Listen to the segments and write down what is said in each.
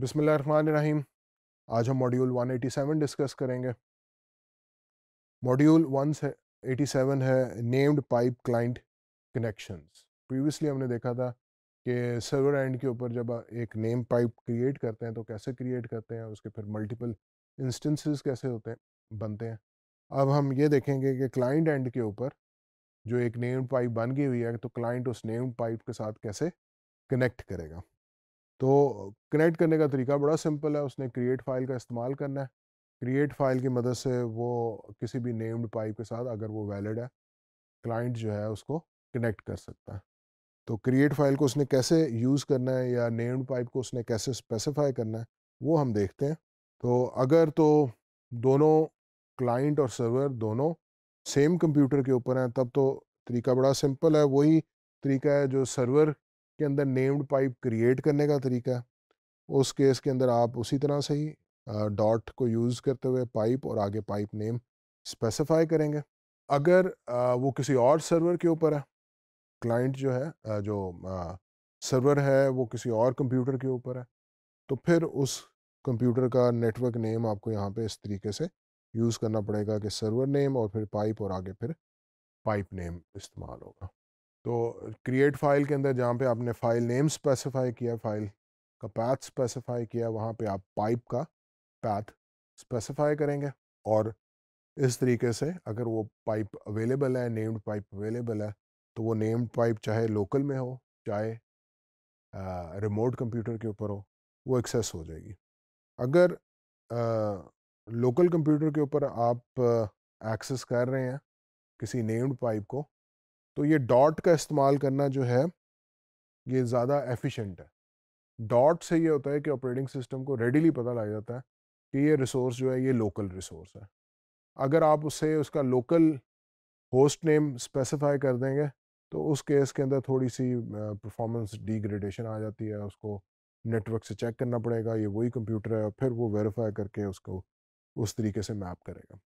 बिसमीम आज हम मॉड्यूल 187 डिस्कस करेंगे मॉड्यूल 187 है named pipe client connections previously हमने देखा था कि सर्वर एंड के ऊपर जब एक नेम पाइप क्रिएट करते हैं तो कैसे क्रिएट करते हैं उसके फिर मल्टीपल इंस्टेंसेस कैसे होते हैं बनते हैं अब हम ये देखेंगे कि क्लाइंट एंड के ऊपर जो एक नेम पाइप बन गई हुई है तो क्लाइंट उस नेम पाइप के साथ कैसे कनेक्ट करेगा तो कनेक्ट करने का तरीका बड़ा सिंपल है उसने क्रिएट फाइल का इस्तेमाल करना है क्रिएट फाइल की मदद से वो किसी भी नेम्ड पाइप के साथ अगर वो वैलिड है क्लाइंट जो है उसको कनेक्ट कर सकता है तो क्रिएट फाइल को उसने कैसे यूज़ करना है या नेम्ड पाइप को उसने कैसे स्पेसिफाई करना है वो हम देखते हैं तो अगर तो दोनों क्लाइंट और सर्वर दोनों सेम कंप्यूटर के ऊपर हैं तब तो तरीका बड़ा सिंपल है वही तरीका है जो सर्वर के अंदर नेम्ड पाइप क्रिएट करने का तरीका है उस केस के अंदर आप उसी तरह से ही डॉट को यूज़ करते हुए पाइप और आगे पाइप नेम स्पेसिफाई करेंगे अगर वो किसी और सर्वर के ऊपर है क्लाइंट जो है जो सर्वर है वो किसी और कंप्यूटर के ऊपर है तो फिर उस कंप्यूटर का नेटवर्क नेम आपको यहाँ पे इस तरीके से यूज़ करना पड़ेगा कि सर्वर नेम और फिर पाइप और आगे फिर पाइप नेम इस्तेमाल होगा तो क्रिएट फाइल के अंदर जहाँ पे आपने फाइल नेम स्पेसिफाई किया फाइल का पैथ स्पेसिफाई किया वहाँ पे आप पाइप का पैथ स्पेसिफाई करेंगे और इस तरीके से अगर वो पाइप अवेलेबल है नेम्ड पाइप अवेलेबल है तो वो नेम्ड पाइप चाहे लोकल में हो चाहे रिमोट कंप्यूटर के ऊपर हो वो एक्सेस हो जाएगी अगर लोकल कंप्यूटर के ऊपर आप एक्सेस कर रहे हैं किसी नेम्ड पाइप को तो ये डॉट का इस्तेमाल करना जो है ये ज़्यादा एफिशिएंट है डॉट से ये होता है कि ऑपरेटिंग सिस्टम को रेडीली पता लग जाता है कि ये रिसोर्स जो है ये लोकल रिसोर्स है अगर आप उसे उसका लोकल होस्ट नेम स्पेसिफाई कर देंगे तो उस केस के अंदर थोड़ी सी परफॉर्मेंस डिग्रेडेशन आ जाती है उसको नेटवर्क से चेक करना पड़ेगा ये वही कंप्यूटर है और फिर वो वेरीफाई करके उसको उस तरीके से मैप करेगा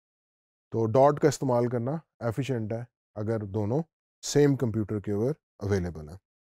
तो डॉट का इस्तेमाल करना एफिशिएंट है अगर दोनों सेम कंप्यूटर के ऊपर अवेलेबल है